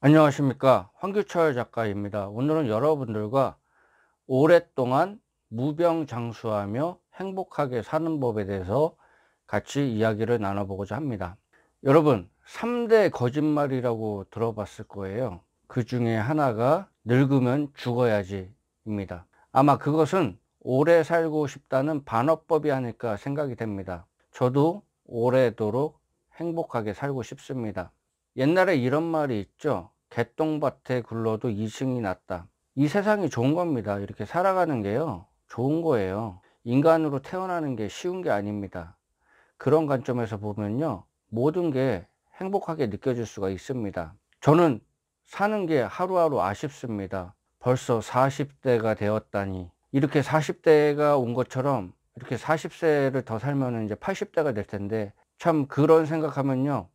안녕하십니까 황규철 작가입니다 오늘은 여러분들과 오랫동안 무병장수하며 행복하게 사는 법에 대해서 같이 이야기를 나눠보고자 합니다 여러분 3대 거짓말이라고 들어봤을 거예요 그 중에 하나가 늙으면 죽어야지 입니다 아마 그것은 오래 살고 싶다는 반어법이 아닐까 생각이 됩니다 저도 오래도록 행복하게 살고 싶습니다 옛날에 이런 말이 있죠. 개똥밭에 굴러도 이승이 났다. 이 세상이 좋은 겁니다. 이렇게 살아가는 게요. 좋은 거예요. 인간으로 태어나는 게 쉬운 게 아닙니다. 그런 관점에서 보면요. 모든 게 행복하게 느껴질 수가 있습니다. 저는 사는 게 하루하루 아쉽습니다. 벌써 40대가 되었다니. 이렇게 40대가 온 것처럼 이렇게 40세를 더 살면 이제 80대가 될 텐데 참 그런 생각하면요.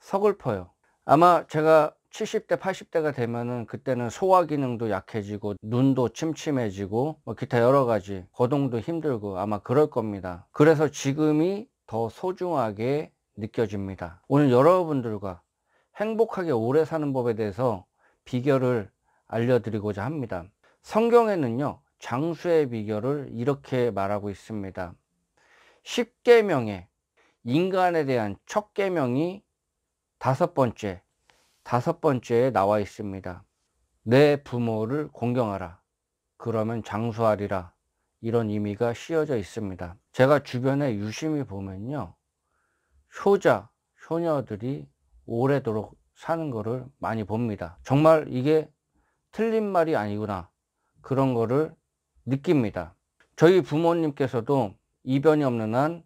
서글퍼요. 아마 제가 70대, 80대가 되면은 그때는 소화 기능도 약해지고 눈도 침침해지고 뭐 기타 여러 가지 거동도 힘들고 아마 그럴 겁니다. 그래서 지금이 더 소중하게 느껴집니다. 오늘 여러분들과 행복하게 오래 사는 법에 대해서 비결을 알려드리고자 합니다. 성경에는요, 장수의 비결을 이렇게 말하고 있습니다. 10계명에 인간에 대한 첫 계명이 다섯 번째, 다섯 번째에 나와 있습니다. 내 부모를 공경하라. 그러면 장수하리라. 이런 의미가 씌어져 있습니다. 제가 주변에 유심히 보면요. 효자, 효녀들이 오래도록 사는 거를 많이 봅니다. 정말 이게 틀린 말이 아니구나. 그런 거를 느낍니다. 저희 부모님께서도 이변이 없는 한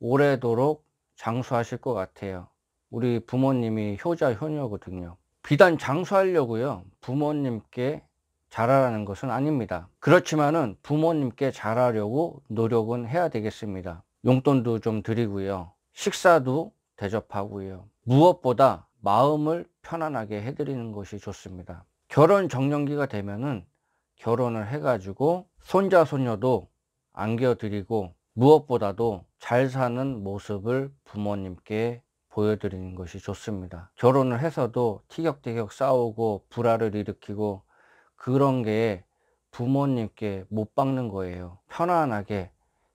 오래도록 장수하실 것 같아요. 우리 부모님이 효자 효녀거든요. 비단 장수하려고요. 부모님께 잘하라는 것은 아닙니다. 그렇지만은 부모님께 잘하려고 노력은 해야 되겠습니다. 용돈도 좀 드리고요. 식사도 대접하고요. 무엇보다 마음을 편안하게 해드리는 것이 좋습니다. 결혼 정년기가 되면은 결혼을 해가지고 손자 손녀도 안겨드리고 무엇보다도 잘 사는 모습을 부모님께 보여드리는 것이 좋습니다. 결혼을 해서도 티격태격 싸우고 불화를 일으키고 그런 게 부모님께 못 박는 거예요. 편안하게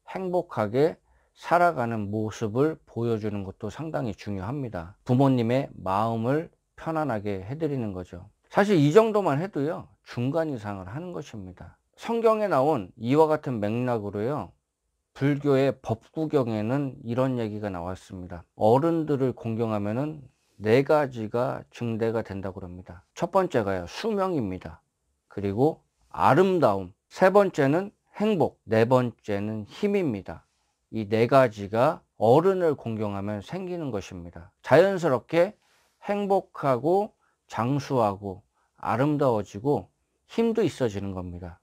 행복하게 살아가는 모습을 보여주는 것도 상당히 중요합니다. 부모님의 마음을 편안하게 해드리는 거죠. 사실 이 정도만 해도요, 중간 이상을 하는 것입니다. 성경에 나온 이와 같은 맥락으로요, 불교의 법구경에는 이런 얘기가 나왔습니다. 어른들을 공경하면은 네 가지가 증대가 된다고 합니다. 첫 번째가요, 수명입니다. 그리고 아름다움. 세 번째는 행복. 네 번째는 힘입니다. 이 네 가지가 어른을 공경하면 생기는 것입니다. 자연스럽게 행복하고 장수하고 아름다워지고 힘도 있어지는 겁니다.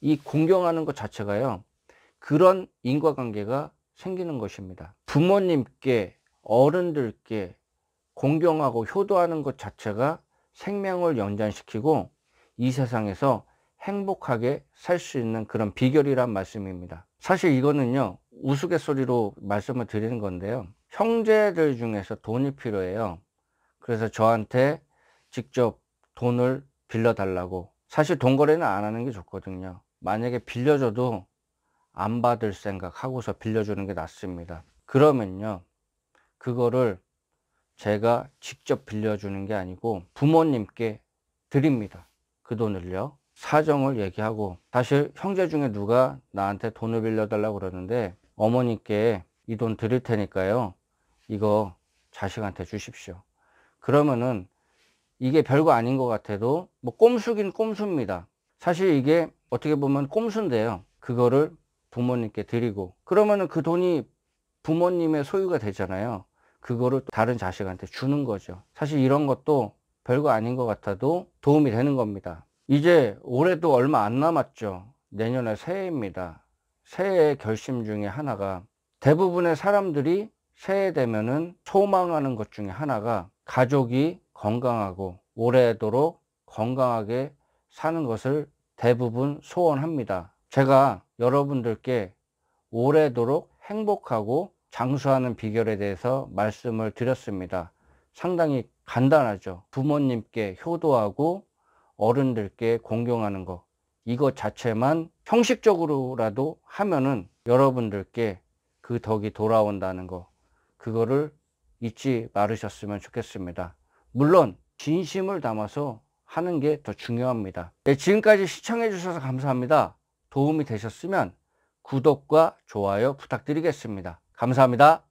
이 공경하는 것 자체가요, 그런 인과관계가 생기는 것입니다. 부모님께 어른들께 공경하고 효도하는 것 자체가 생명을 연장시키고 이 세상에서 행복하게 살 수 있는 그런 비결이란 말씀입니다. 사실 이거는요, 우스갯소리로 말씀을 드리는 건데요. 형제들 중에서 돈이 필요해요. 그래서 저한테 직접 돈을 빌려달라고. 사실 돈 거래는 안 하는 게 좋거든요. 만약에 빌려줘도 안 받을 생각 하고서 빌려주는 게 낫습니다. 그러면요. 그거를 제가 직접 빌려주는 게 아니고 부모님께 드립니다. 그 돈을요. 사정을 얘기하고 사실 형제 중에 누가 나한테 돈을 빌려달라고 그러는데 어머니께 이 돈 드릴 테니까요. 이거 자식한테 주십시오. 그러면은 이게 별거 아닌 것 같아도 뭐 꼼수긴 꼼수입니다. 사실 이게 어떻게 보면 꼼수인데요. 그거를 부모님께 드리고 그러면은 그 돈이 부모님의 소유가 되잖아요. 그거를 다른 자식한테 주는 거죠. 사실 이런 것도 별거 아닌 것 같아도 도움이 되는 겁니다. 이제 올해도 얼마 안 남았죠. 내년에 새해입니다. 새해의 결심 중에 하나가 대부분의 사람들이 새해 되면은 소망하는 것 중에 하나가 가족이 건강하고 오래도록 건강하게 사는 것을 대부분 소원합니다. 제가 여러분들께 오래도록 행복하고 장수하는 비결에 대해서 말씀을 드렸습니다. 상당히 간단하죠. 부모님께 효도하고 어른들께 공경하는 것. 이것 자체만 형식적으로라도 하면은 여러분들께 그 덕이 돌아온다는 거. 그거를 잊지 말으셨으면 좋겠습니다. 물론 진심을 담아서 하는 게 더 중요합니다. 네, 지금까지 시청해 주셔서 감사합니다. 도움이 되셨으면 구독과 좋아요 부탁드리겠습니다. 감사합니다.